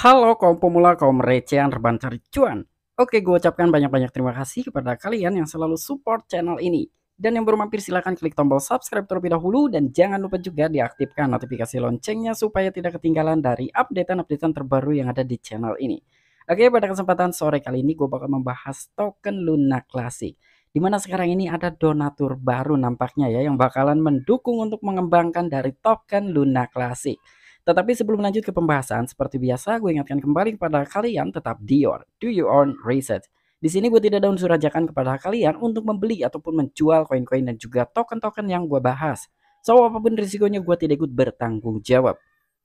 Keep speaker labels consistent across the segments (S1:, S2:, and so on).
S1: Halo kaum pemula, kaum receh yang reban cari cuan. Oke, gue ucapkan banyak-banyak terima kasih kepada kalian yang selalu support channel ini. Dan yang baru mampir silahkan klik tombol subscribe terlebih dahulu dan jangan lupa juga diaktifkan notifikasi loncengnya supaya tidak ketinggalan dari updatean-updatean terbaru yang ada di channel ini. Oke, pada kesempatan sore kali ini gue bakal membahas token Luna Classic. Dimana sekarang ini ada donatur baru nampaknya ya yang bakalan mendukung untuk mengembangkan dari token Luna Classic. Tetapi sebelum lanjut ke pembahasan, seperti biasa gue ingatkan kembali kepada kalian tetap Dior, do your own research. Di sini gue tidak ada unsur ajakan kepada kalian untuk membeli ataupun menjual koin-koin dan juga token-token yang gue bahas. So, apapun risikonya gue tidak ikut bertanggung jawab.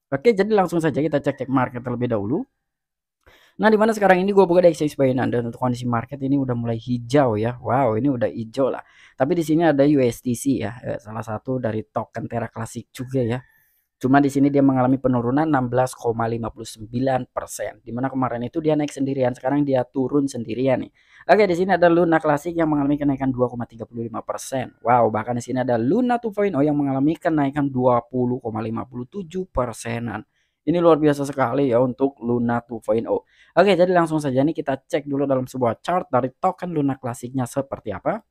S1: Oke, jadi langsung saja kita cek-cek market terlebih dahulu. Nah, dimana sekarang ini gue buka di exchange Binance dan untuk kondisi market ini udah mulai hijau ya. Wow, ini udah hijau lah. Tapi di sini ada USDC ya, eh, salah satu dari token Terra Classic juga ya. Cuma di sini dia mengalami penurunan 16,59 persen. Dimana kemarin itu dia naik sendirian, sekarang dia turun sendirian nih. Oke, di sini ada Luna Classic yang mengalami kenaikan 2,35 persen. Wow, bahkan di sini ada Luna 2.0 yang mengalami kenaikan 20,57 persenan. Ini luar biasa sekali ya untuk Luna 2.0. Oke, jadi langsung saja nih kita cek dulu dalam sebuah chart dari token Luna klasiknya seperti apa.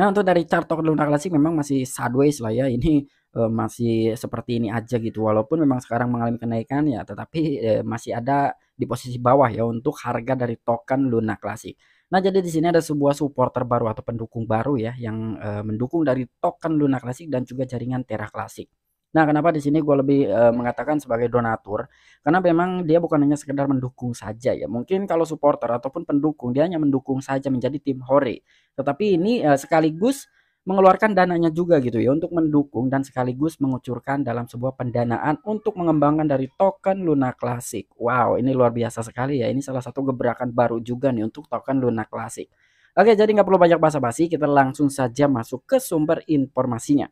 S1: Nah untuk dari chart token Luna Classic memang masih sideways lah ya ini e, masih seperti ini aja gitu walaupun memang sekarang mengalami kenaikan ya tetapi e, masih ada di posisi bawah ya untuk harga dari token Luna Classic. Nah jadi di sini ada sebuah supporter baru atau pendukung baru ya yang e, mendukung dari token Luna Classic dan juga jaringan Terra Classic. Nah, kenapa di sini gue lebih e, mengatakan sebagai donatur? Karena memang dia bukan hanya sekedar mendukung saja ya. Mungkin kalau supporter ataupun pendukung dia hanya mendukung saja menjadi tim Hore. Tetapi ini e, sekaligus mengeluarkan dananya juga gitu ya untuk mendukung dan sekaligus mengucurkan dalam sebuah pendanaan untuk mengembangkan dari token Luna Classic. Wow, ini luar biasa sekali ya. Ini salah satu gebrakan baru juga nih untuk token Luna Classic. Oke, jadi nggak perlu banyak basa-basi, kita langsung saja masuk ke sumber informasinya.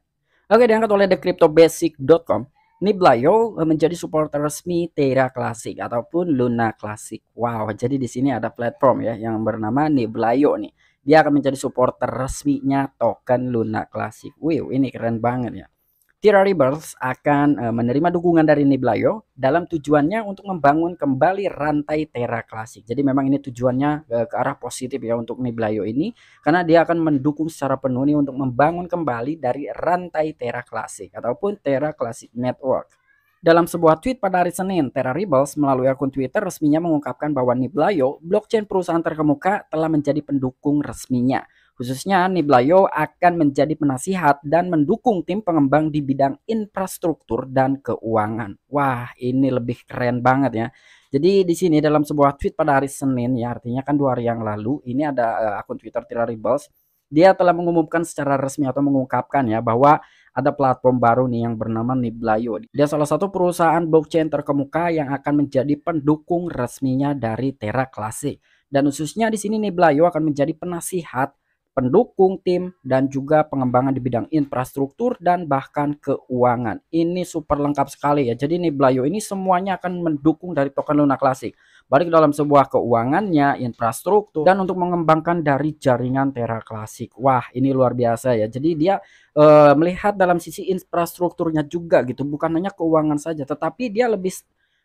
S1: Oke, diangkat oleh thecryptobasic.com. Niblayo eh, menjadi supporter resmi Terra Classic ataupun Luna Classic. Wow, jadi di sini ada platform ya yang bernama Niblayo nih. Dia akan menjadi supporter resminya token Luna Classic. wih ini keren banget ya. Tira Rebirth akan uh, menerima dukungan dari Niblayo dalam tujuannya untuk membangun kembali rantai Terra klasik. Jadi memang ini tujuannya uh, ke arah positif ya untuk Niblayo ini karena dia akan mendukung secara penuh nih untuk membangun kembali dari rantai Terra klasik ataupun Terra Classic Network. Dalam sebuah tweet pada hari Senin, Terra Rebels melalui akun Twitter resminya mengungkapkan bahwa Niblayo, blockchain perusahaan terkemuka, telah menjadi pendukung resminya. Khususnya Niblayo akan menjadi penasihat dan mendukung tim pengembang di bidang infrastruktur dan keuangan. Wah, ini lebih keren banget ya. Jadi di sini dalam sebuah tweet pada hari Senin ya, artinya kan dua hari yang lalu, ini ada eh, akun Twitter Tira Rebels dia telah mengumumkan secara resmi atau mengungkapkan ya bahwa ada platform baru nih yang bernama Niblayo. Dia salah satu perusahaan blockchain terkemuka yang akan menjadi pendukung resminya dari Terra Classic. Dan khususnya di sini Niblayo akan menjadi penasihat pendukung tim, dan juga pengembangan di bidang infrastruktur dan bahkan keuangan. Ini super lengkap sekali ya. Jadi ini Blayo ini semuanya akan mendukung dari token Luna klasik Balik dalam sebuah keuangannya, infrastruktur, dan untuk mengembangkan dari jaringan Terra klasik Wah ini luar biasa ya. Jadi dia e, melihat dalam sisi infrastrukturnya juga gitu. Bukan hanya keuangan saja, tetapi dia lebih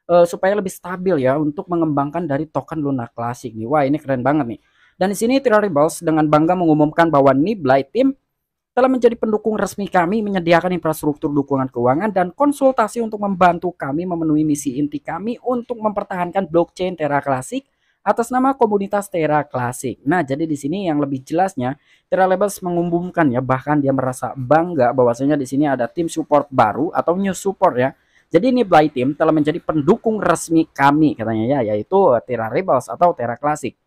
S1: e, supaya lebih stabil ya untuk mengembangkan dari token Luna klasik nih. Wah ini keren banget nih. Dan di sini Terra Rebels dengan bangga mengumumkan bahwa Niblai Team telah menjadi pendukung resmi kami menyediakan infrastruktur dukungan keuangan dan konsultasi untuk membantu kami memenuhi misi inti kami untuk mempertahankan blockchain Terra Classic atas nama komunitas Terra Classic. Nah, jadi di sini yang lebih jelasnya Terra Labels mengumumkan ya bahkan dia merasa bangga bahwasanya di sini ada tim support baru atau new support ya. Jadi ini blight Team telah menjadi pendukung resmi kami katanya ya yaitu Terra Rebels atau Terra Classic.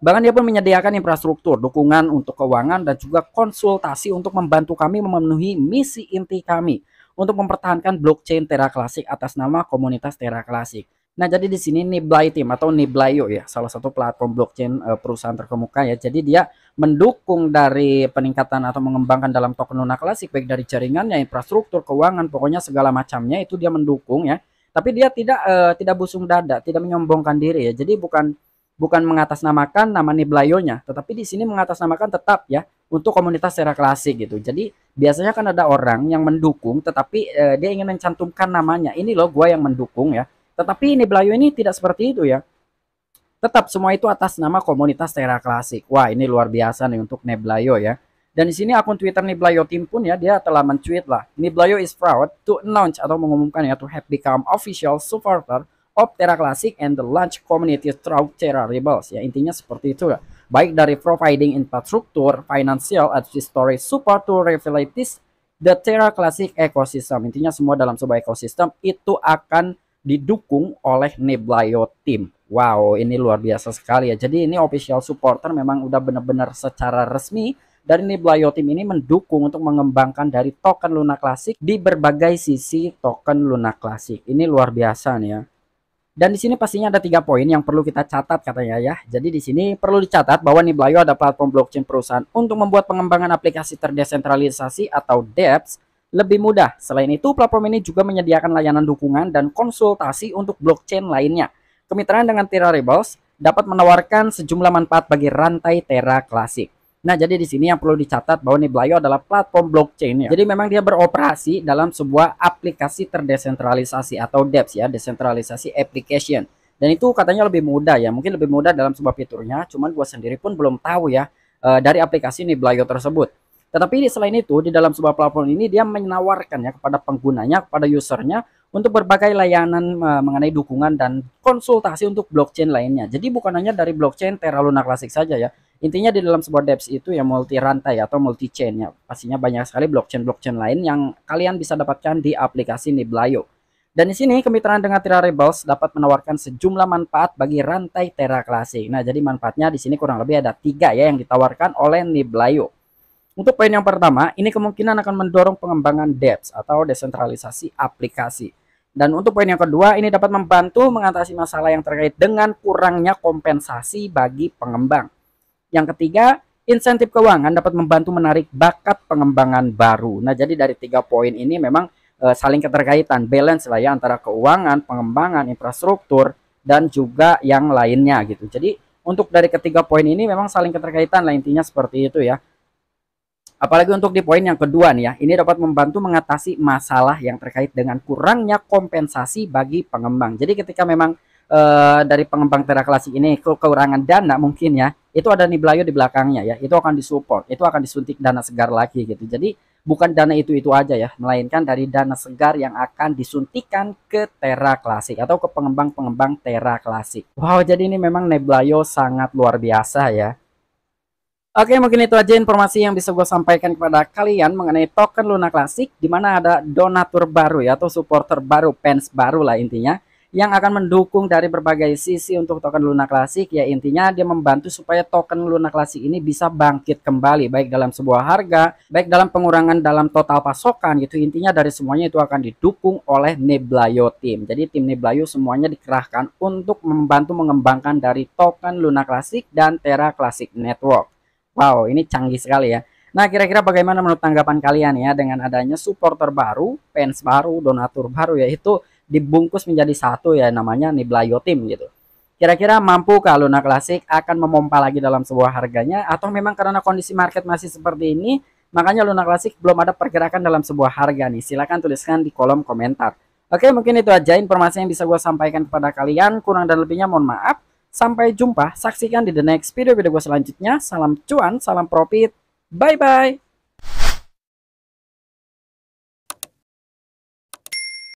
S1: Bahkan dia pun menyediakan infrastruktur, dukungan untuk keuangan, dan juga konsultasi untuk membantu kami memenuhi misi inti kami untuk mempertahankan blockchain Terra Classic atas nama komunitas Terra Classic. Nah, jadi di sini Niblai Team atau Niblayo ya, salah satu platform blockchain eh, perusahaan terkemuka ya. Jadi dia mendukung dari peningkatan atau mengembangkan dalam token Luna Classic baik dari jaringannya, infrastruktur, keuangan, pokoknya segala macamnya itu dia mendukung ya. Tapi dia tidak uh, tidak busung dada, tidak menyombongkan diri ya. Jadi bukan bukan mengatasnamakan nama Niblayonya, tetapi di sini mengatasnamakan tetap ya untuk komunitas secara klasik gitu. Jadi biasanya kan ada orang yang mendukung, tetapi eh, dia ingin mencantumkan namanya. Ini loh gue yang mendukung ya. Tetapi ini Niblayo ini tidak seperti itu ya. Tetap semua itu atas nama komunitas Tera Klasik. Wah ini luar biasa nih untuk Neblayo ya. Dan di sini akun Twitter Neblayo Tim pun ya dia telah mencuit lah. Neblayo is proud to announce atau mengumumkan ya to have become official supporter of Terra Classic and the large community throughout Terra Rebels. Ya, intinya seperti itu ya. Baik dari providing infrastructure, financial, advisory support to revitalize the Terra Classic ecosystem. Intinya semua dalam sebuah ekosistem itu akan didukung oleh Neblayo Team. Wow, ini luar biasa sekali ya. Jadi ini official supporter memang udah benar-benar secara resmi dari Neblayo Team ini mendukung untuk mengembangkan dari token Luna Classic di berbagai sisi token Luna Classic. Ini luar biasa nih ya. Dan di sini pastinya ada tiga poin yang perlu kita catat katanya ya. Jadi di sini perlu dicatat bahwa Niblayo ada platform blockchain perusahaan untuk membuat pengembangan aplikasi terdesentralisasi atau DApps e lebih mudah. Selain itu, platform ini juga menyediakan layanan dukungan dan konsultasi untuk blockchain lainnya. Kemitraan dengan Terra Rebels dapat menawarkan sejumlah manfaat bagi rantai Terra klasik. Nah, jadi di sini yang perlu dicatat bahwa Niblayo adalah platform blockchain ya. Jadi memang dia beroperasi dalam sebuah aplikasi terdesentralisasi atau DEPS ya, desentralisasi application. Dan itu katanya lebih mudah ya, mungkin lebih mudah dalam sebuah fiturnya, cuman gua sendiri pun belum tahu ya eh, dari aplikasi Niblayo tersebut. Tetapi selain itu, di dalam sebuah platform ini dia menawarkan ya kepada penggunanya, kepada usernya untuk berbagai layanan eh, mengenai dukungan dan konsultasi untuk blockchain lainnya. Jadi bukan hanya dari blockchain Terra Luna Classic saja ya. Intinya di dalam sebuah DEX itu ya multi rantai atau multi chain ya. Pastinya banyak sekali blockchain-blockchain lain yang kalian bisa dapatkan di aplikasi Niblayo. Dan di sini kemitraan dengan Terra Rebels dapat menawarkan sejumlah manfaat bagi rantai Terra Classic. Nah, jadi manfaatnya di sini kurang lebih ada tiga ya yang ditawarkan oleh Niblayo. Untuk poin yang pertama, ini kemungkinan akan mendorong pengembangan DEPS atau desentralisasi aplikasi. Dan untuk poin yang kedua, ini dapat membantu mengatasi masalah yang terkait dengan kurangnya kompensasi bagi pengembang. Yang ketiga, insentif keuangan dapat membantu menarik bakat pengembangan baru. Nah, jadi dari tiga poin ini memang e, saling keterkaitan, balance lah ya antara keuangan, pengembangan, infrastruktur, dan juga yang lainnya gitu. Jadi untuk dari ketiga poin ini memang saling keterkaitan lah intinya seperti itu ya. Apalagi untuk di poin yang kedua nih ya, ini dapat membantu mengatasi masalah yang terkait dengan kurangnya kompensasi bagi pengembang. Jadi ketika memang e, dari pengembang teraklasi Klasik ini kekurangan dana mungkin ya itu ada nih belayu di belakangnya ya itu akan disupport itu akan disuntik dana segar lagi gitu jadi bukan dana itu itu aja ya melainkan dari dana segar yang akan disuntikan ke Terra Klasik atau ke pengembang-pengembang Terra Klasik wow jadi ini memang Neblayo sangat luar biasa ya Oke, mungkin itu aja informasi yang bisa gue sampaikan kepada kalian mengenai token Luna Classic, di mana ada donatur baru ya, atau supporter baru, fans baru lah intinya, yang akan mendukung dari berbagai sisi untuk token Luna Classic, ya intinya dia membantu supaya token Luna Classic ini bisa bangkit kembali, baik dalam sebuah harga, baik dalam pengurangan dalam total pasokan gitu, intinya dari semuanya itu akan didukung oleh Neblayo Team. Jadi tim Neblayo semuanya dikerahkan untuk membantu mengembangkan dari token Luna Classic dan Terra Classic Network. Wow, ini canggih sekali ya. Nah, kira-kira bagaimana menurut tanggapan kalian ya dengan adanya supporter baru, fans baru, donatur baru yaitu dibungkus menjadi satu ya namanya Niblayo Team gitu. Kira-kira mampukah Luna Classic akan memompa lagi dalam sebuah harganya atau memang karena kondisi market masih seperti ini makanya Luna Classic belum ada pergerakan dalam sebuah harga nih. Silahkan tuliskan di kolom komentar. Oke, mungkin itu aja informasi yang bisa gue sampaikan kepada kalian. Kurang dan lebihnya mohon maaf. Sampai jumpa, saksikan di the next video-video gue selanjutnya. Salam cuan, salam profit. Bye-bye.